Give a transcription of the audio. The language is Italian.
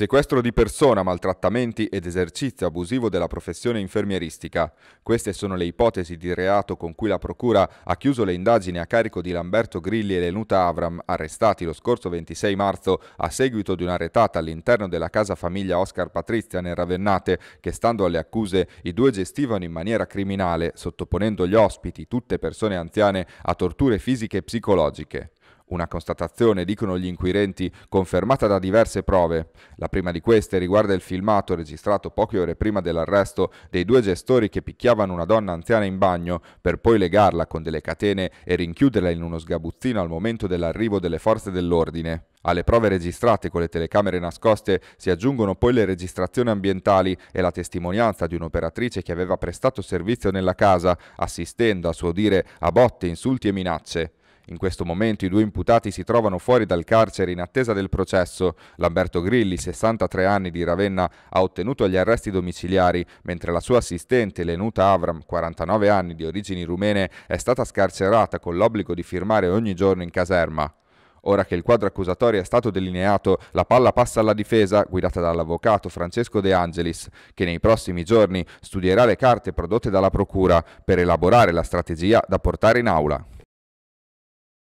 Sequestro di persona, maltrattamenti ed esercizio abusivo della professione infermieristica. Queste sono le ipotesi di reato con cui la Procura ha chiuso le indagini a carico di Lamberto Grilli e Lenuta Avram, arrestati lo scorso 26 marzo a seguito di una retata all'interno della casa famiglia Oscar Patrizia nel Ravennate, che stando alle accuse i due gestivano in maniera criminale, sottoponendo gli ospiti, tutte persone anziane, a torture fisiche e psicologiche. Una constatazione, dicono gli inquirenti, confermata da diverse prove. La prima di queste riguarda il filmato registrato poche ore prima dell'arresto dei due gestori che picchiavano una donna anziana in bagno per poi legarla con delle catene e rinchiuderla in uno sgabuzzino al momento dell'arrivo delle forze dell'ordine. Alle prove registrate con le telecamere nascoste si aggiungono poi le registrazioni ambientali e la testimonianza di un'operatrice che aveva prestato servizio nella casa, assistendo a suo dire a botte, insulti e minacce. In questo momento i due imputati si trovano fuori dal carcere in attesa del processo. Lamberto Grilli, 63 anni di Ravenna, ha ottenuto gli arresti domiciliari, mentre la sua assistente Lenuta Avram, 49 anni di origini rumene, è stata scarcerata con l'obbligo di firmare ogni giorno in caserma. Ora che il quadro accusatorio è stato delineato, la palla passa alla difesa, guidata dall'avvocato Francesco De Angelis, che nei prossimi giorni studierà le carte prodotte dalla Procura per elaborare la strategia da portare in aula.